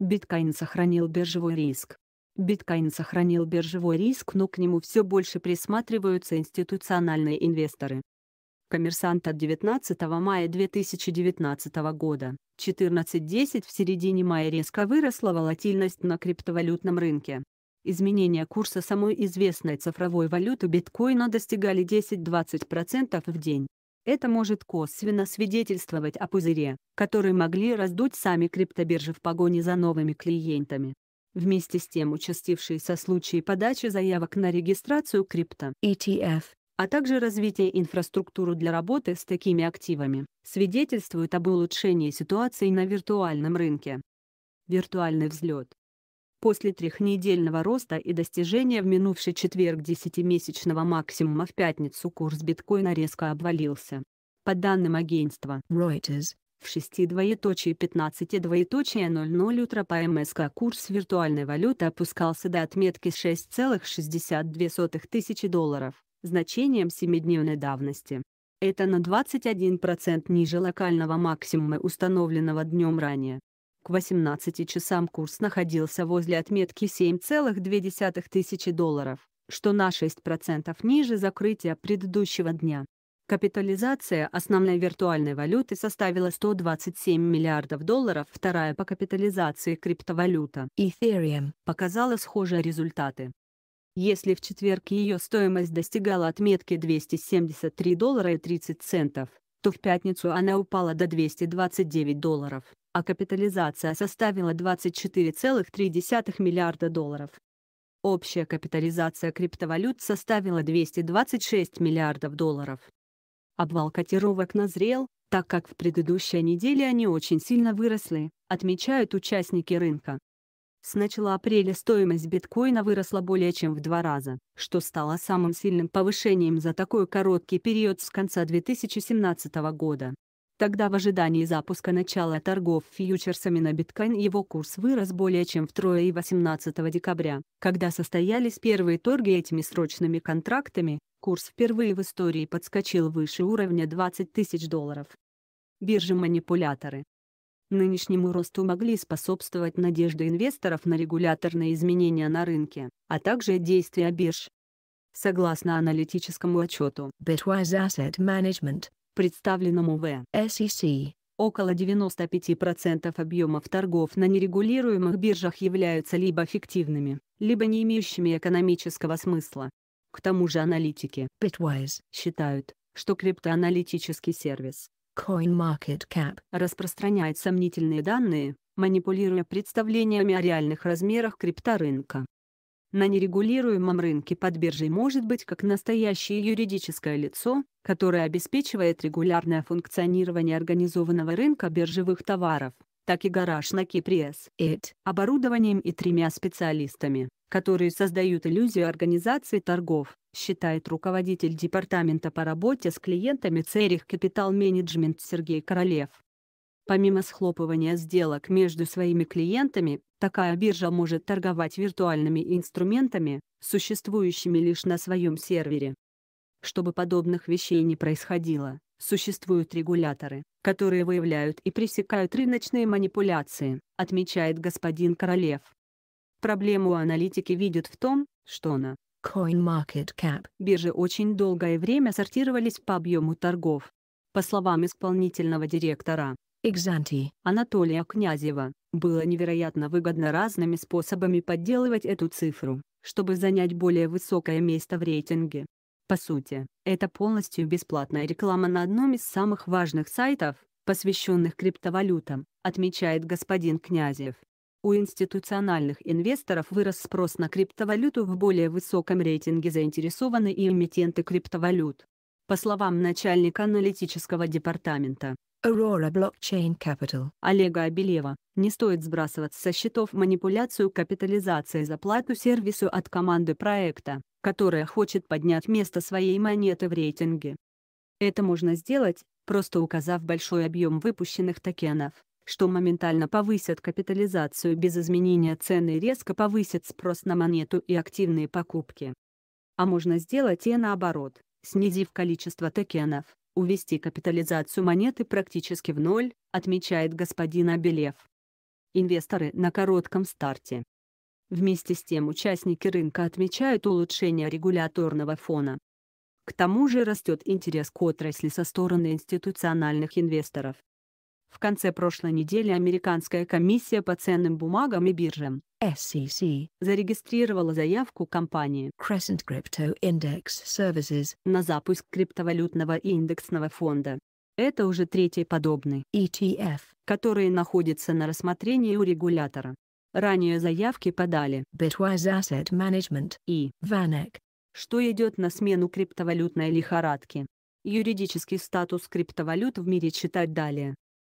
Биткоин сохранил биржевой риск. Биткоин сохранил биржевой риск, но к нему все больше присматриваются институциональные инвесторы. Коммерсант от 19 мая 2019 года, 14.10 в середине мая резко выросла волатильность на криптовалютном рынке. Изменения курса самой известной цифровой валюты биткоина достигали 10-20% в день. Это может косвенно свидетельствовать о пузыре, который могли раздуть сами криптобиржи в погоне за новыми клиентами. Вместе с тем участившиеся случаи подачи заявок на регистрацию крипто ETF а также развитие инфраструктуры для работы с такими активами, свидетельствуют об улучшении ситуации на виртуальном рынке. Виртуальный взлет После трехнедельного роста и достижения в минувший четверг 10-месячного максимума в пятницу курс биткоина резко обвалился. По данным агентства Reuters, в 6 утра по МСК курс виртуальной валюты опускался до отметки 6,62 тысячи долларов, значением 7-дневной давности. Это на 21% ниже локального максимума, установленного днем ранее. К 18 часам курс находился возле отметки 7,2 тысячи долларов, что на 6% ниже закрытия предыдущего дня. Капитализация основной виртуальной валюты составила 127 миллиардов долларов, вторая по капитализации криптовалюта Ethereum показала схожие результаты. Если в четверг ее стоимость достигала отметки 273 доллара и 30 центов, то в пятницу она упала до 229 долларов а капитализация составила 24,3 миллиарда долларов. Общая капитализация криптовалют составила 226 миллиардов долларов. Обвал котировок назрел, так как в предыдущей неделе они очень сильно выросли, отмечают участники рынка. С начала апреля стоимость биткоина выросла более чем в два раза, что стало самым сильным повышением за такой короткий период с конца 2017 года. Тогда в ожидании запуска начала торгов фьючерсами на биткоин его курс вырос более чем втрое и 18 декабря, когда состоялись первые торги этими срочными контрактами, курс впервые в истории подскочил выше уровня 20 тысяч долларов. Биржи-манипуляторы Нынешнему росту могли способствовать надежды инвесторов на регуляторные изменения на рынке, а также действия бирж. Согласно аналитическому отчету Bitwise Asset Management, представленному в SEC. Около 95% объемов торгов на нерегулируемых биржах являются либо фиктивными, либо не имеющими экономического смысла. К тому же аналитики Bitwise считают, что криптоаналитический сервис CoinMarketCap распространяет сомнительные данные, манипулируя представлениями о реальных размерах крипторынка. На нерегулируемом рынке под биржей может быть как настоящее юридическое лицо, которое обеспечивает регулярное функционирование организованного рынка биржевых товаров, так и гараж на Кипре с IT, оборудованием и тремя специалистами, которые создают иллюзию организации торгов, считает руководитель департамента по работе с клиентами Церих Капитал Менеджмент Сергей Королев. Помимо схлопывания сделок между своими клиентами, такая биржа может торговать виртуальными инструментами, существующими лишь на своем сервере. Чтобы подобных вещей не происходило, существуют регуляторы, которые выявляют и пресекают рыночные манипуляции, отмечает господин Королев. Проблему аналитики видят в том, что на CoinMarketCap бирже очень долгое время сортировались по объему торгов. По словам исполнительного директора, Экзантии Анатолия Князева, было невероятно выгодно разными способами подделывать эту цифру, чтобы занять более высокое место в рейтинге. По сути, это полностью бесплатная реклама на одном из самых важных сайтов, посвященных криптовалютам, отмечает господин Князев. У институциональных инвесторов вырос спрос на криптовалюту в более высоком рейтинге заинтересованы и эмитенты криптовалют. По словам начальника аналитического департамента, Aurora Blockchain Capital. Олега Абелева. Не стоит сбрасывать со счетов манипуляцию капитализации за плату сервису от команды проекта, которая хочет поднять место своей монеты в рейтинге. Это можно сделать, просто указав большой объем выпущенных токенов, что моментально повысит капитализацию без изменения цены и резко повысит спрос на монету и активные покупки. А можно сделать и наоборот, снизив количество токенов, увести капитализацию монеты практически в ноль, отмечает господин Абелев. Инвесторы на коротком старте. Вместе с тем участники рынка отмечают улучшение регуляторного фона. К тому же растет интерес к отрасли со стороны институциональных инвесторов. В конце прошлой недели Американская комиссия по ценным бумагам и биржам SEC зарегистрировала заявку компании Crescent Crypto Index Services на запуск криптовалютного индексного фонда. Это уже третий подобный ETF, который находится на рассмотрении у регулятора. Ранее заявки подали Bitwise Asset Management и Vanek, что идет на смену криптовалютной лихорадки. Юридический статус криптовалют в мире читать далее.